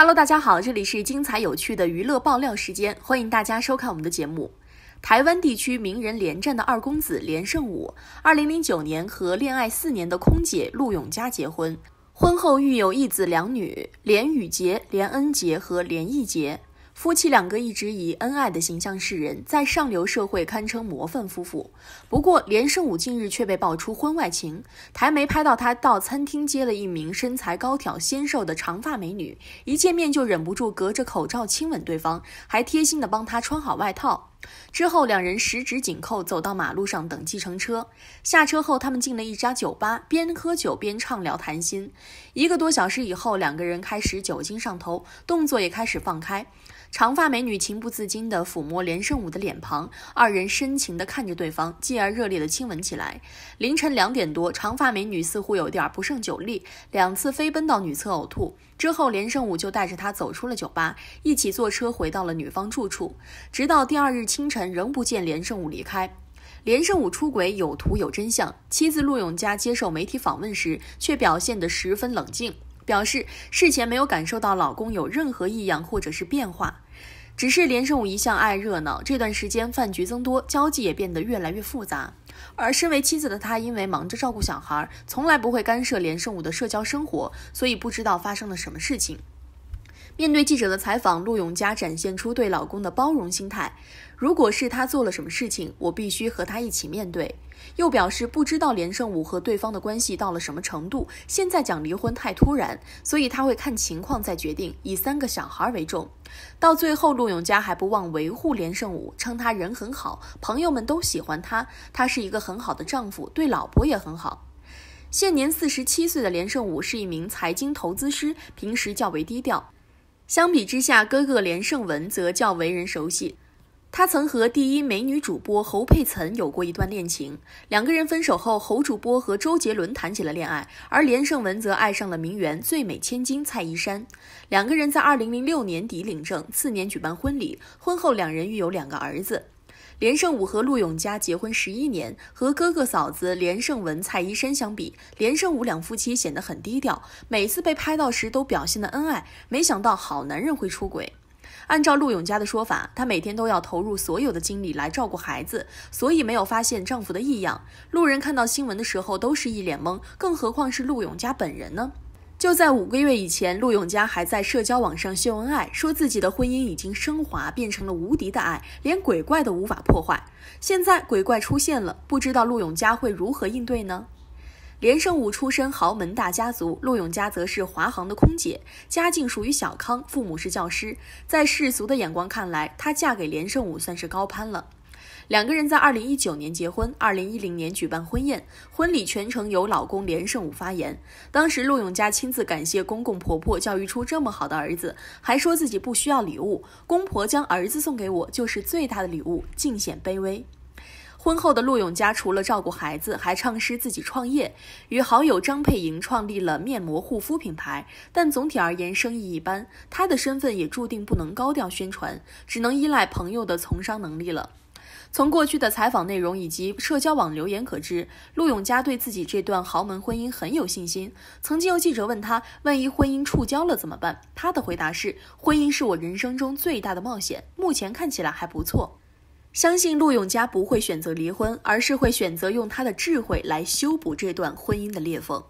Hello，大家好，这里是精彩有趣的娱乐爆料时间，欢迎大家收看我们的节目。台湾地区名人连战的二公子连胜武，二零零九年和恋爱四年的空姐陆永佳结婚，婚后育有一子两女，连宇杰、连恩杰和连义杰。夫妻两个一直以恩爱的形象示人，在上流社会堪称模范夫妇。不过，连胜武近日却被爆出婚外情，台媒拍到他到餐厅接了一名身材高挑、纤瘦的长发美女，一见面就忍不住隔着口罩亲吻对方，还贴心地帮她穿好外套。之后，两人十指紧扣，走到马路上等计程车。下车后，他们进了一家酒吧，边喝酒边畅聊谈心。一个多小时以后，两个人开始酒精上头，动作也开始放开。长发美女情不自禁地抚摸连胜武的脸庞，二人深情地看着对方，继而热烈地亲吻起来。凌晨两点多，长发美女似乎有点不胜酒力，两次飞奔到女厕呕吐。之后，连胜武就带着她走出了酒吧，一起坐车回到了女方住处。直到第二日。清晨仍不见连胜武离开。连胜武出轨有图有真相，妻子陆永佳接受媒体访问时却表现得十分冷静，表示事前没有感受到老公有任何异样或者是变化。只是连胜武一向爱热闹，这段时间饭局增多，交际也变得越来越复杂。而身为妻子的她，因为忙着照顾小孩，从来不会干涉连胜武的社交生活，所以不知道发生了什么事情。面对记者的采访，陆永佳展现出对老公的包容心态。如果是他做了什么事情，我必须和他一起面对。又表示不知道连胜武和对方的关系到了什么程度，现在讲离婚太突然，所以他会看情况再决定，以三个小孩为重。到最后，陆永佳还不忘维护连胜武，称他人很好，朋友们都喜欢他，他是一个很好的丈夫，对老婆也很好。现年四十七岁的连胜武是一名财经投资师，平时较为低调。相比之下，哥哥连胜文则较为人熟悉。他曾和第一美女主播侯佩岑有过一段恋情。两个人分手后，侯主播和周杰伦谈起了恋爱，而连胜文则爱上了名媛、最美千金蔡依珊。两个人在二零零六年底领证，次年举办婚礼。婚后，两人育有两个儿子。连胜武和陆永嘉结婚十一年，和哥哥嫂子连胜文、蔡依珊相比，连胜武两夫妻显得很低调。每次被拍到时都表现的恩爱，没想到好男人会出轨。按照陆永嘉的说法，她每天都要投入所有的精力来照顾孩子，所以没有发现丈夫的异样。路人看到新闻的时候都是一脸懵，更何况是陆永嘉本人呢？就在五个月以前，陆永嘉还在社交网上秀恩爱，说自己的婚姻已经升华，变成了无敌的爱，连鬼怪都无法破坏。现在鬼怪出现了，不知道陆永嘉会如何应对呢？连胜武出身豪门大家族，陆永嘉则是华航的空姐，家境属于小康，父母是教师。在世俗的眼光看来，她嫁给连胜武算是高攀了。两个人在二零一九年结婚，二零一零年举办婚宴，婚礼全程由老公连胜武发言。当时陆永嘉亲自感谢公公婆婆教育出这么好的儿子，还说自己不需要礼物，公婆将儿子送给我就是最大的礼物，尽显卑微。婚后的陆永嘉除了照顾孩子，还唱诗自己创业，与好友张佩莹创立了面膜护肤品牌，但总体而言生意一般。他的身份也注定不能高调宣传，只能依赖朋友的从商能力了。从过去的采访内容以及社交网留言可知，陆永嘉对自己这段豪门婚姻很有信心。曾经有记者问他：“万一婚姻触礁了怎么办？”他的回答是：“婚姻是我人生中最大的冒险，目前看起来还不错。”相信陆永嘉不会选择离婚，而是会选择用他的智慧来修补这段婚姻的裂缝。